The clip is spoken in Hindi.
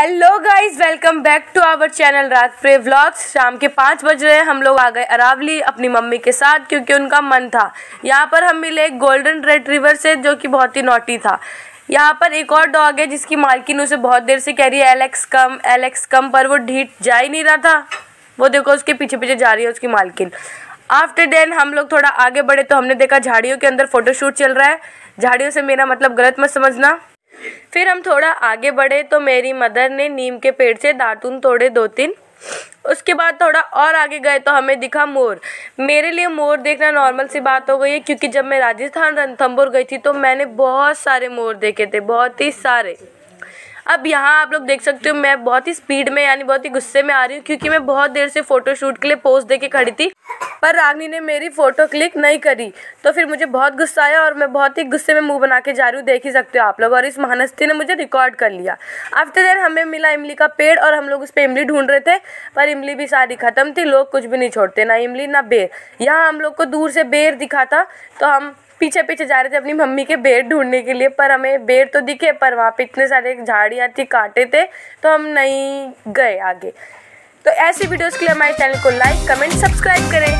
hello guys welcome back to our channel रात प्रे व्लॉग्स शाम के पाँच बज रहे हैं हम लोग आ गए अरावली अपनी मम्मी के साथ क्योंकि उनका मन था यहाँ पर हम मिले एक गोल्डन रेड रिवर से जो कि बहुत ही नोटी था यहाँ पर एक और डॉग है जिसकी मालकिन उसे बहुत देर से कह रही है एलेक्स कम एलेक्स कम पर वो ढीट जा ही नहीं रहा था वो देखो उसके पीछे पीछे जा रही है उसकी मालकिन आफ्टर डेन हम लोग थोड़ा आगे बढ़े तो हमने देखा झाड़ियों के अंदर फोटोशूट चल रहा है झाड़ियों से मेरा मतलब गलत मत समझना फिर हम थोड़ा आगे बढ़े तो मेरी मदर ने नीम के पेड़ से दातून तोड़े दो तीन उसके बाद थोड़ा और आगे गए तो हमें दिखा मोर मेरे लिए मोर देखना नॉर्मल सी बात हो गई है क्योंकि जब मैं राजस्थान रणथम्बोर गई थी तो मैंने बहुत सारे मोर देखे थे बहुत ही सारे अब यहाँ आप लोग देख सकते हो मैं बहुत ही स्पीड में यानी बहुत ही गुस्से में आ रही हूँ क्योंकि मैं बहुत देर से फ़ोटोशूट के लिए पोज दे के खड़ी थी पर रागनी ने मेरी फ़ोटो क्लिक नहीं करी तो फिर मुझे बहुत गुस्सा आया और मैं बहुत ही गुस्से में मुंह बना के जा रही हूँ देख ही सकते हो आप लोग और इस महानस्ती ने मुझे रिकॉर्ड कर लिया आफ्टर तो देन हमें मिला इमली का पेड़ और हम लोग उस पर इमली ढूंढ रहे थे पर इमली भी सारी ख़त्म थी लोग कुछ भी नहीं छोड़ते ना इमली ना बेर यहाँ हम लोग को दूर से बेर दिखा था तो हम पीछे पीछे जा रहे थे अपनी मम्मी के बेर ढूंढने के लिए पर हमें बेर तो दिखे पर वहाँ पे इतने सारे झाड़ियाँ थी कांटे थे तो हम नहीं गए आगे तो ऐसी वीडियोस के लिए हमारे चैनल को लाइक कमेंट सब्सक्राइब करें